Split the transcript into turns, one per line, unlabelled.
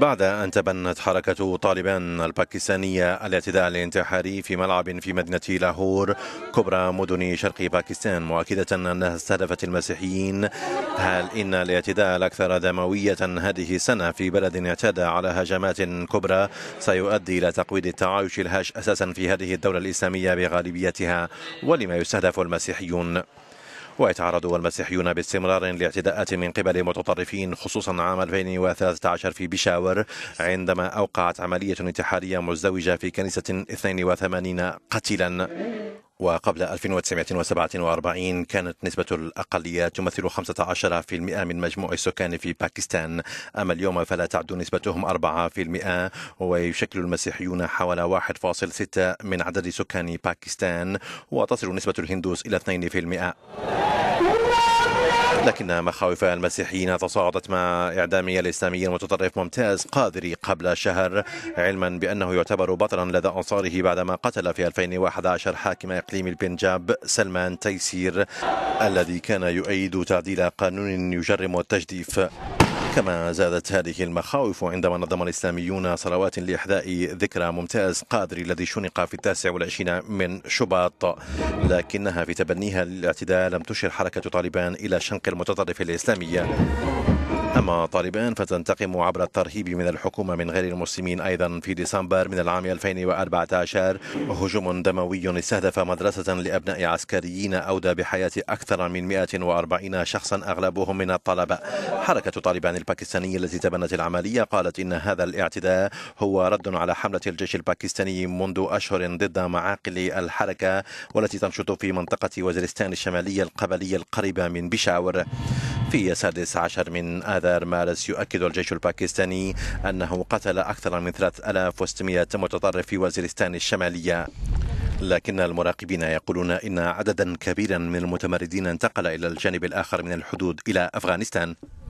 بعد أن تبنت حركة طالبان الباكستانية الاعتداء الانتحاري في ملعب في مدينة لاهور كبرى مدن شرق باكستان مؤكدة أنها استهدفت المسيحيين هل إن الاعتداء الأكثر دموية هذه السنة في بلد اعتاد على هجمات كبرى سيؤدي إلى تقويض التعايش الهاش أساسا في هذه الدولة الإسلامية بغالبيتها ولما يستهدف المسيحيون ويتعرض المسيحيون باستمرار لاعتداءات من قبل متطرفين خصوصا عام 2013 في بشاور عندما أوقعت عملية انتحارية مزدوجة في كنيسة 82 قتيلا وقبل 1947 كانت نسبة الأقليات تمثل 15% من مجموع السكان في باكستان أما اليوم فلا تعد نسبتهم 4% ويشكل المسيحيون حوالي 1.6 من عدد سكان باكستان وتصل نسبة الهندوس إلى 2% لكن مخاوف المسيحيين تصاعدت مع إعدامي الإسلامي المتطرف ممتاز قادري قبل شهر علما بأنه يعتبر بطلا لدى أنصاره بعدما قتل في 2011 حاكم إقليم البنجاب سلمان تيسير الذي كان يؤيد تعديل قانون يجرم التجديف كما زادت هذه المخاوف عندما نظم الإسلاميون صلوات لإحداء ذكرى ممتاز قادري الذي شنق في التاسع والعشرين من شباط لكنها في تبنيها للاعتداء لم تشر حركة طالبان إلى شنق المتطرف الإسلامي أما طالبان فتنتقم عبر الترهيب من الحكومة من غير المسلمين أيضا في ديسمبر من العام 2014 هجوم دموي استهدف مدرسة لأبناء عسكريين أودى بحياة أكثر من 140 شخصا أغلبهم من الطلبة حركة طالبان الباكستانية التي تبنت العملية قالت إن هذا الاعتداء هو رد على حملة الجيش الباكستاني منذ أشهر ضد معاقل الحركة والتي تنشط في منطقة وزيرستان الشمالية القبلية القريبة من بشاور في السادس عشر من آذار مارس يؤكد الجيش الباكستاني أنه قتل أكثر من 3600 متطرف في وزيرستان الشمالية لكن المراقبين يقولون إن عددا كبيرا من المتمردين انتقل إلى الجانب الآخر من الحدود إلى أفغانستان